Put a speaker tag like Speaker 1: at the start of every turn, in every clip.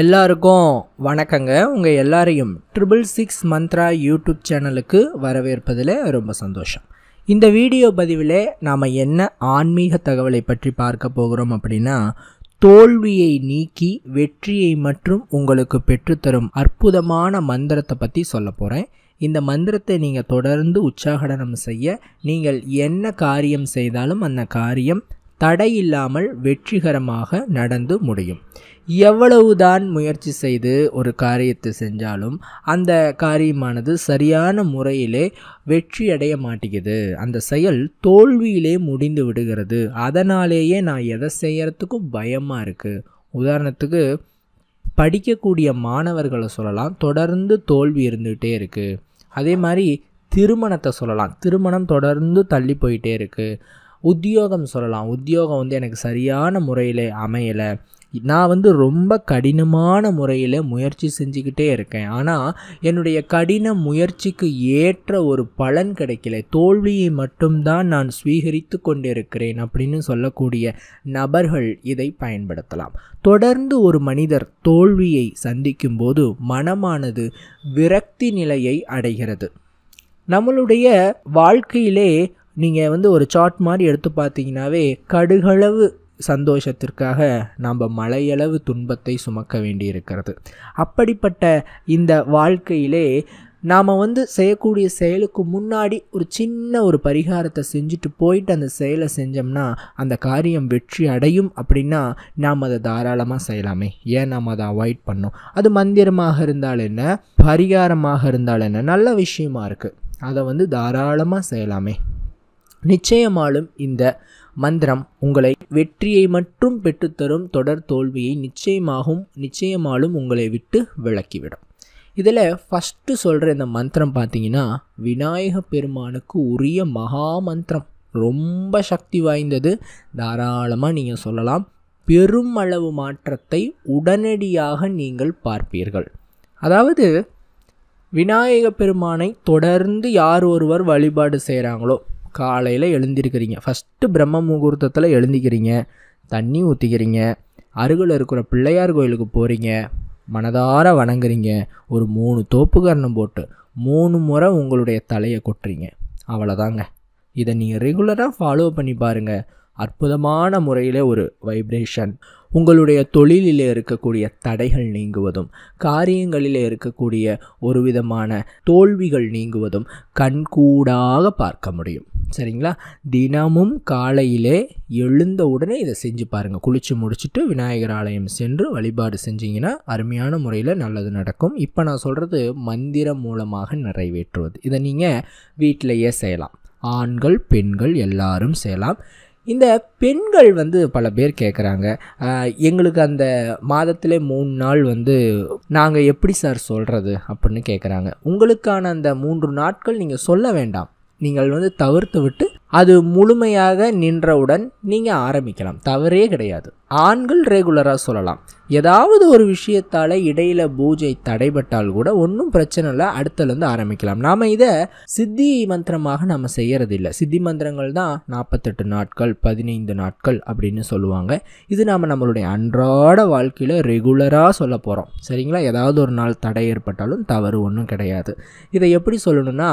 Speaker 1: எல்லாருக்கும் வணக்கங்க உங்கள் எல்லாரையும் ட்ரிபிள் சிக்ஸ் மந்த்ரா யூடியூப் சேனலுக்கு வரவேற்பதில் ரொம்ப சந்தோஷம் இந்த வீடியோ பதிவில் நாம் என்ன ஆன்மீக தகவலை பற்றி பார்க்க போகிறோம் அப்படின்னா தோல்வியை நீக்கி வெற்றியை மற்றும் உங்களுக்கு பெற்றுத்தரும் அற்புதமான மந்திரத்தை பற்றி சொல்ல போகிறேன் இந்த மந்திரத்தை நீங்கள் தொடர்ந்து உற்சாகடனம் செய்ய நீங்கள் என்ன காரியம் செய்தாலும் அந்த காரியம் தடையில்லாமல் வெற்றிகரமாக நடந்து முடியும் எவ்வளவுதான் முயற்சி செய்து ஒரு காரியத்தை செஞ்சாலும் அந்த காரியமானது சரியான முறையிலே வெற்றி அடைய மாட்டேங்குது அந்த செயல் தோல்வியிலே முடிந்து விடுகிறது அதனாலேயே நான் எதை செய்கிறதுக்கும் பயமாக இருக்குது உதாரணத்துக்கு படிக்கக்கூடிய மாணவர்களை சொல்லலாம் தொடர்ந்து தோல்வி இருந்துகிட்டே இருக்குது அதே மாதிரி திருமணத்தை சொல்லலாம் திருமணம் தொடர்ந்து தள்ளி போயிட்டே இருக்குது உத்தியோகம் சொல்லலாம் உத்தியோகம் வந்து எனக்கு சரியான முறையில் அமையலை நான் வந்து ரொம்ப கடினமான முறையில் முயற்சி செஞ்சுக்கிட்டே இருக்கேன் ஆனால் என்னுடைய கடின முயற்சிக்கு ஏற்ற ஒரு பலன் கிடைக்கல தோல்வியை மட்டும்தான் நான் ஸ்வீகரித்து கொண்டிருக்கிறேன் அப்படின்னு சொல்லக்கூடிய நபர்கள் இதை பயன்படுத்தலாம் தொடர்ந்து ஒரு மனிதர் தோல்வியை சந்திக்கும் போது மனமானது விரக்தி நிலையை அடைகிறது நம்மளுடைய வாழ்க்கையிலே நீங்கள் வந்து ஒரு சாட் மாதிரி எடுத்து பார்த்தீங்கன்னாவே கடுகளவு சந்தோஷத்திற்காக நாம் மலையளவு துன்பத்தை சுமக்க வேண்டியிருக்கிறது அப்படிப்பட்ட இந்த வாழ்க்கையிலே நாம் வந்து செய்யக்கூடிய செயலுக்கு முன்னாடி ஒரு சின்ன ஒரு பரிகாரத்தை செஞ்சுட்டு போயிட்டு அந்த செயலை செஞ்சோம்னா அந்த காரியம் வெற்றி அடையும் அப்படின்னா நாம் அதை தாராளமாக செய்யலாமே ஏன் நாம் அதை அவாய்ட் பண்ணோம் அது மந்திரமாக இருந்தால் என்ன பரிகாரமாக இருந்தால் என்ன நல்ல விஷயமா இருக்குது அதை வந்து தாராளமாக செய்யலாமே நிச்சயமாலும் இந்த மந்திரம் உங்களை வெற்றியை மட்டும் பெற்றுத்தரும் தொடர் தோல்வியை நிச்சயமாகும் நிச்சயமாலும் உங்களை விட்டு விளக்கிவிடும் இதில் ஃபஸ்ட்டு சொல்கிற இந்த மந்திரம் பார்த்தீங்கன்னா விநாயக பெருமானுக்கு உரிய மகா மந்திரம் ரொம்ப சக்தி வாய்ந்தது தாராளமாக நீங்கள் சொல்லலாம் பெரும் அளவு மாற்றத்தை உடனடியாக நீங்கள் பார்ப்பீர்கள் அதாவது விநாயக பெருமானை தொடர்ந்து யார் ஒருவர் வழிபாடு செய்கிறாங்களோ காலையில் எழுந்திருக்கிறீங்க ஃபஸ்ட்டு பிரம்ம முகூர்த்தத்தில் எழுந்திக்கிறீங்க தண்ணி ஊற்றிக்கிறீங்க அருகில் இருக்கிற பிள்ளையார் கோயிலுக்கு போகிறீங்க மனதார வணங்குறீங்க ஒரு மூணு தோப்புக்கரணம் போட்டு மூணு முறை உங்களுடைய தலையை கொட்டுறீங்க அவ்வளோதாங்க இதை நீங்கள் ரெகுலராக ஃபாலோ பண்ணி பாருங்கள் அற்புதமான முறையில் ஒரு வைப்ரேஷன் உங்களுடைய தொழிலில் இருக்கக்கூடிய தடைகள் நீங்குவதும் காரியங்களில் இருக்கக்கூடிய ஒரு விதமான தோல்விகள் நீங்குவதும் கண்கூடாக பார்க்க முடியும் சரிங்களா தினமும் காலையிலே எழுந்த உடனே இதை செஞ்சு பாருங்கள் குளித்து முடிச்சுட்டு விநாயகர் ஆலயம் சென்று வழிபாடு செஞ்சிங்கன்னா அருமையான முறையில் நல்லது நடக்கும் இப்போ நான் சொல்கிறது மந்திரம் மூலமாக நிறைவேற்றுவது இதை நீங்கள் வீட்டிலையே செய்யலாம் ஆண்கள் பெண்கள் எல்லாரும் செய்யலாம் இந்த பெண்கள் வந்து பல பேர் கேட்குறாங்க எங்களுக்கு அந்த மாதத்தில் மூணு நாள் வந்து நாங்கள் எப்படி சார் சொல்கிறது அப்படின்னு கேட்குறாங்க உங்களுக்கான அந்த மூன்று நாட்கள் நீங்கள் சொல்ல வேண்டாம் நீங்கள் வந்து தவிர்த்து விட்டு அது முழுமையாக நின்றவுடன் நீங்கள் ஆரம்பிக்கலாம் தவறே கிடையாது ஆண்கள் ரெகுலராக சொல்லலாம் ஏதாவது ஒரு விஷயத்தால் இடையில் பூஜை தடைபட்டால் கூட ஒன்றும் பிரச்சனை இல்லை அடுத்தலேருந்து ஆரம்பிக்கலாம் நாம் இதை சித்தி மந்திரமாக நம்ம செய்கிறதில்ல சித்தி மந்திரங்கள் தான் நாற்பத்தெட்டு நாட்கள் பதினைந்து நாட்கள் அப்படின்னு சொல்லுவாங்க இது நாம் நம்மளுடைய அன்றாட வாழ்க்கையில் ரெகுலராக சொல்ல போகிறோம் சரிங்களா ஏதாவது ஒரு நாள் தடை ஏற்பட்டாலும் தவறு ஒன்றும் கிடையாது இதை எப்படி சொல்லணும்னா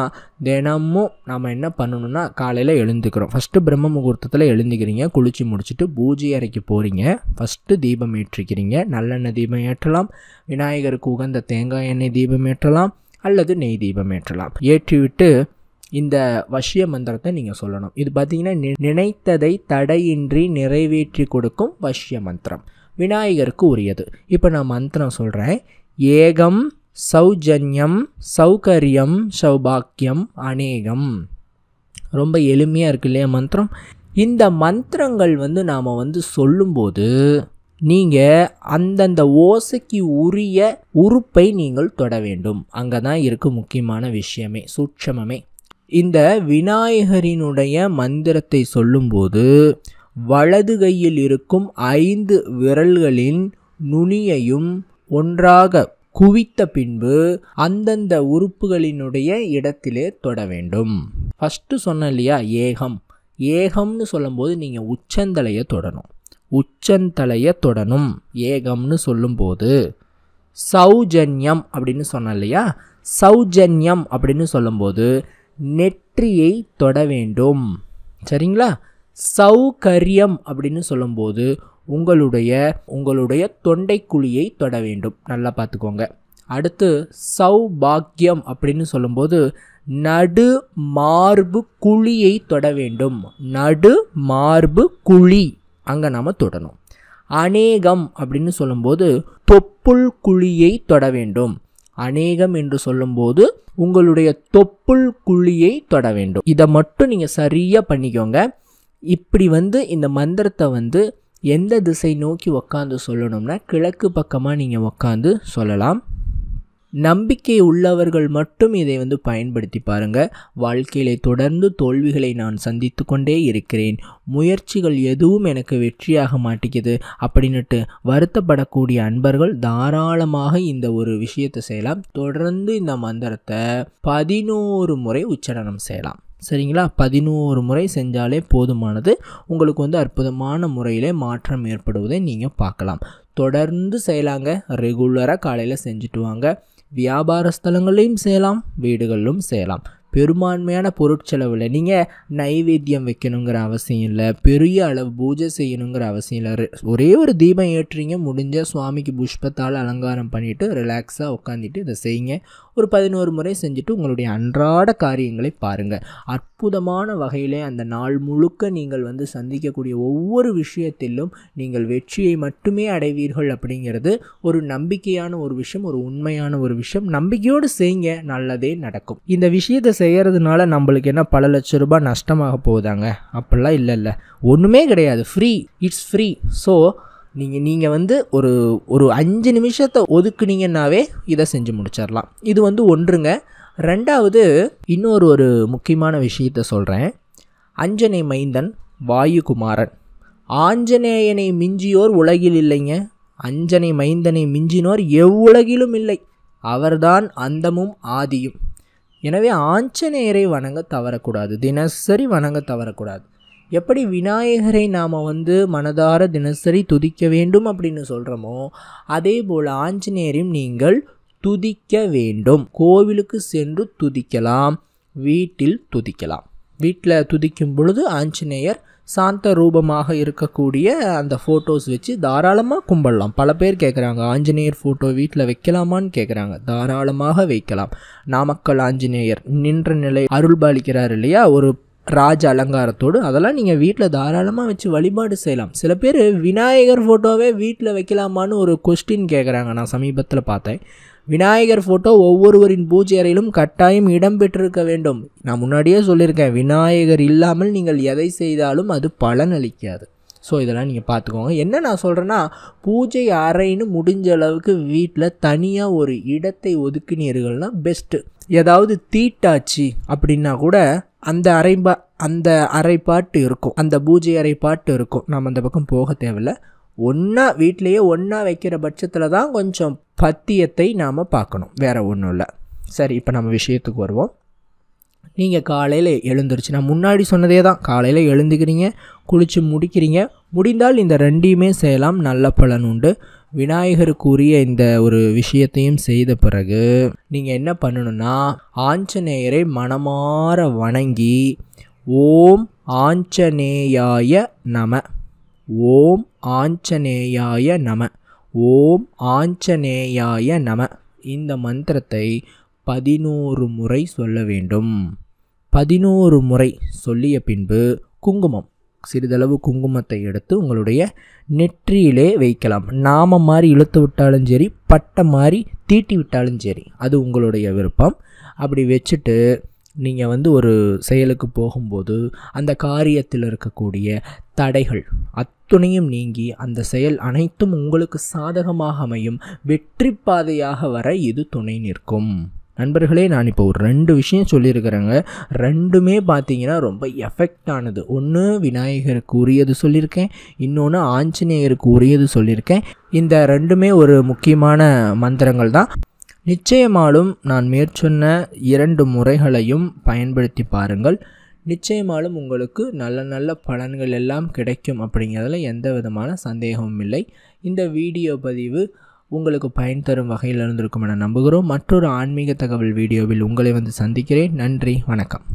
Speaker 1: தினமும் நாம் என்ன பண்ணணும்னா காலையில் எழுந்துக்கிறோம் ஃபஸ்ட்டு பிரம்ம முகூர்த்தத்தில் எழுந்துக்கிறீங்க குளிச்சு முடிச்சுட்டு பூஜை அறைக்கு போகிறீங்க ஃபஸ்ட்டு தீபம் ஏற்றிக்கிறீங்க நல்லெண்ணெய் தீபம் ஏற்றலாம் விநாயகருக்கு உகந்த தேங்காய் எண்ணெய் தீபம் ஏற்றலாம் அல்லது நெய் தீபம் ஏற்றலாம் ஏற்றிவிட்டு இந்த வசிய மந்திரத்தை நீங்கள் சொல்லணும் இது பார்த்திங்கன்னா நினைத்ததை தடையின்றி நிறைவேற்றி கொடுக்கும் வசிய மந்திரம் விநாயகருக்கு உரியது இப்போ நான் மந்திரம் சொல்கிறேன் ஏகம் சௌஜன்யம் சௌகரியம் சௌபாக்கியம் அநேகம் ரொம்ப எளிமையாக இருக்கு இல்லையா மந்திரம் இந்த மந்திரங்கள் வந்து நாம் வந்து சொல்லும்போது நீங்கள் அந்தந்த ஓசைக்கு உரிய உறுப்பை நீங்கள் தொட வேண்டும் அங்கே தான் இருக்கு முக்கியமான விஷயமே சூட்சமே இந்த விநாயகரினுடைய மந்திரத்தை சொல்லும்போது வலது கையில் இருக்கும் ஐந்து விரல்களின் நுனியையும் ஒன்றாக குவித்த பின்பு அந்தந்த உறுப்புகளினுடைய இடத்திலே தொட வேண்டும் ஃபஸ்ட்டு சொன்னேன் இல்லையா ஏகம் ஏகம்னு சொல்லும்போது நீங்கள் உச்சந்தலையை தொடணும் உச்சந்தலையை தொடணும் ஏகம்னு சொல்லும்போது சௌஜன்யம் அப்படின்னு சொன்னேன் இல்லையா சௌஜன்யம் அப்படின்னு சொல்லும்போது நெற்றியை தொட வேண்டும் சரிங்களா சௌகரியம் அப்படின்னு சொல்லும்போது உங்களுடைய உங்களுடைய தொண்டைக்குழியை தொட வேண்டும் நல்லா பார்த்துக்கோங்க அடுத்து சௌபாக்கியம் அப்படின்னு சொல்லும்போது நடு மார்பு குழியை தொட வேண்டும் நடு மார்பு குழி அங்கே நாம் தொடணும் அநேகம் அப்படின்னு சொல்லும்போது தொப்புள் குழியை தொட வேண்டும் அநேகம் என்று சொல்லும்போது உங்களுடைய தொப்புள் குழியை தொட வேண்டும் இதை மட்டும் நீங்கள் சரியாக பண்ணிக்கோங்க இப்படி வந்து இந்த மந்திரத்தை வந்து எந்த திசை நோக்கி உக்காந்து சொல்லணும்னா கிழக்கு பக்கமாக நீங்கள் உக்காந்து சொல்லலாம் நம்பிக்கை உள்ளவர்கள் மட்டும் இதை வந்து பயன்படுத்தி பாருங்கள் வாழ்க்கையிலே தொடர்ந்து தோல்விகளை நான் சந்தித்து கொண்டே இருக்கிறேன் முயற்சிகள் எதுவும் எனக்கு வெற்றியாக மாட்டேங்குது அப்படின்னுட்டு வருத்தப்படக்கூடிய அன்பர்கள் தாராளமாக இந்த ஒரு விஷயத்தை செய்யலாம் தொடர்ந்து இந்த மந்திரத்தை பதினோரு முறை உச்சரணம் செய்யலாம் சரிங்களா பதினோரு முறை செஞ்சாலே போதுமானது உங்களுக்கு வந்து அற்புதமான முறையிலே மாற்றம் ஏற்படுவதை நீங்கள் பார்க்கலாம் தொடர்ந்து செய்யலாங்க ரெகுலராக காலையில் செஞ்சுட்டு வாங்க വ്യാപാര സ്ഥലങ്ങളിലെയും സേലാം വീടുകളിലും സേലാം பெரும்பான்மையான பொருட்செலவில் நீங்கள் நைவேத்தியம் வைக்கணுங்கிற அவசியம் இல்லை பெரிய அளவு பூஜை செய்யணுங்கிற அவசியம் இல்லை ஒரே ஒரு தீபம் ஏற்றுறீங்க முடிஞ்ச சுவாமிக்கு புஷ்பத்தால் அலங்காரம் பண்ணிவிட்டு ரிலாக்ஸாக உட்காந்துட்டு இதை செய்யுங்க ஒரு பதினோரு முறை செஞ்சுட்டு உங்களுடைய அன்றாட காரியங்களை பாருங்கள் அற்புதமான வகையிலே அந்த நாள் முழுக்க நீங்கள் வந்து சந்திக்கக்கூடிய ஒவ்வொரு விஷயத்திலும் நீங்கள் வெற்றியை மட்டுமே அடைவீர்கள் அப்படிங்கிறது ஒரு நம்பிக்கையான ஒரு விஷயம் ஒரு உண்மையான ஒரு விஷயம் நம்பிக்கையோடு செய்யுங்க நல்லதே நடக்கும் இந்த விஷயத்தை செய்கிறதுனால நம்மளுக்கு என்ன பல லட்ச ரூபாய் நஷ்டமாக போகுதாங்க அப்படிலாம் இல்லை இல்லை ஒன்றுமே கிடையாது ஃப்ரீ இட்ஸ் ஃப்ரீ ஸோ நீங்கள் நீங்கள் வந்து ஒரு ஒரு அஞ்சு நிமிஷத்தை ஒதுக்குனீங்கன்னாவே இதை செஞ்சு முடிச்சிடலாம் இது வந்து ஒன்றுங்க ரெண்டாவது இன்னொரு ஒரு முக்கியமான விஷயத்த சொல்கிறேன் அஞ்சனை மைந்தன் வாயுகுமாரன் ஆஞ்சநேயனை மிஞ்சியோர் உலகில் இல்லைங்க அஞ்சனை மைந்தனை மிஞ்சினோர் எவ்வுலகிலும் இல்லை அவர்தான் அந்தமும் ஆதியும் எனவே ஆஞ்சநேயரை வணங்க தவறக்கூடாது தினசரி வணங்க தவறக்கூடாது எப்படி விநாயகரை நாம் வந்து மனதார தினசரி துதிக்க வேண்டும் அப்படின்னு சொல்கிறோமோ அதே போல் ஆஞ்சநேயரையும் நீங்கள் துதிக்க வேண்டும் கோவிலுக்கு சென்று துதிக்கலாம் வீட்டில் துதிக்கலாம் வீட்டில் துதிக்கும் பொழுது ஆஞ்சநேயர் சாந்த ரூபமாக இருக்கக்கூடிய அந்த ஃபோட்டோஸ் வச்சு தாராளமாக கும்பிடலாம் பல பேர் கேட்குறாங்க ஆஞ்சநேயர் ஃபோட்டோ வீட்டில் வைக்கலாமான்னு கேட்குறாங்க தாராளமாக வைக்கலாம் நாமக்கல் ஆஞ்சநேயர் நின்ற நிலை அருள் பாலிக்கிறார் இல்லையா ஒரு ராஜ அலங்காரத்தோடு அதெல்லாம் நீங்கள் வீட்டில் தாராளமாக வச்சு வழிபாடு செய்யலாம் சில பேர் விநாயகர் ஃபோட்டோவே வீட்டில் வைக்கலாமான்னு ஒரு கொஸ்டின் கேட்குறாங்க நான் சமீபத்தில் பார்த்தேன் விநாயகர் ஃபோட்டோ ஒவ்வொருவரின் பூஜை அறையிலும் கட்டாயம் இடம்பெற்றிருக்க வேண்டும் நான் முன்னாடியே சொல்லியிருக்கேன் விநாயகர் இல்லாமல் நீங்கள் எதை செய்தாலும் அது பலன் அளிக்காது ஸோ இதெல்லாம் நீங்கள் பார்த்துக்கோங்க என்ன நான் சொல்கிறேன்னா பூஜை அறைன்னு முடிஞ்ச அளவுக்கு வீட்டில் தனியாக ஒரு இடத்தை ஒதுக்கினீர்கள்னா பெஸ்ட்டு ஏதாவது தீட்டாச்சு அப்படின்னா கூட அந்த அரைபா அந்த அரைப்பாட்டு இருக்கும் அந்த பூஜை அரைப்பாட்டு இருக்கும் நம்ம அந்த பக்கம் போக தேவையில்லை ஒன்றா வீட்லேயே ஒன்றா வைக்கிற பட்சத்தில் தான் கொஞ்சம் பத்தியத்தை நாம் பார்க்கணும் வேறு ஒன்றும் இல்லை சரி இப்போ நம்ம விஷயத்துக்கு வருவோம் நீங்கள் காலையில் எழுந்துருச்சு நான் முன்னாடி சொன்னதே தான் காலையில் எழுந்துக்கிறீங்க குளித்து முடிக்கிறீங்க முடிந்தால் இந்த ரெண்டையுமே செய்யலாம் நல்ல பலன் உண்டு விநாயகருக்குரிய இந்த ஒரு விஷயத்தையும் செய்த பிறகு நீங்கள் என்ன பண்ணணும்னா ஆஞ்சநேயரை மனமாற வணங்கி ஓம் ஆஞ்சநேயாய நம ஓம் ஆஞ்சநேயாய நம ஓம் ஆஞ்சநேயாய நம இந்த மந்திரத்தை பதினோரு முறை சொல்ல வேண்டும் பதினோரு முறை சொல்லிய பின்பு குங்குமம் சிறிதளவு குங்குமத்தை எடுத்து உங்களுடைய நெற்றியிலே வைக்கலாம் நாம மாதிரி இழுத்து விட்டாலும் சரி பட்டை மாதிரி தீட்டி விட்டாலும் சரி அது உங்களுடைய விருப்பம் அப்படி வச்சுட்டு நீங்கள் வந்து ஒரு செயலுக்கு போகும்போது அந்த காரியத்தில் இருக்கக்கூடிய தடைகள் அத்துணையும் நீங்கி அந்த செயல் அனைத்தும் உங்களுக்கு சாதகமாக அமையும் வெற்றி பாதையாக வர இது துணை நிற்கும் நண்பர்களே நான் இப்போ ஒரு ரெண்டு விஷயம் சொல்லியிருக்கிறேங்க ரெண்டுமே பார்த்தீங்கன்னா ரொம்ப எஃபெக்ட் ஆனது ஒன்று விநாயகருக்கு உரியது சொல்லியிருக்கேன் இன்னொன்று ஆஞ்சநேயருக்கு உரியது சொல்லியிருக்கேன் இந்த ரெண்டுமே ஒரு முக்கியமான மந்திரங்கள் தான் நிச்சயமாலும் நான் மேற்சொன்ன இரண்டு முறைகளையும் பயன்படுத்தி பாருங்கள் நிச்சயமாலும் உங்களுக்கு நல்ல நல்ல பலன்கள் எல்லாம் கிடைக்கும் அப்படிங்கிறதுல எந்த விதமான சந்தேகமும் இல்லை இந்த வீடியோ பதிவு உங்களுக்கு பயன் தரும் வகையில் இருந்திருக்கும் என நம்புகிறோம் மற்றொரு ஆன்மீக தகவல் வீடியோவில் உங்களை வந்து சந்திக்கிறேன் நன்றி வணக்கம்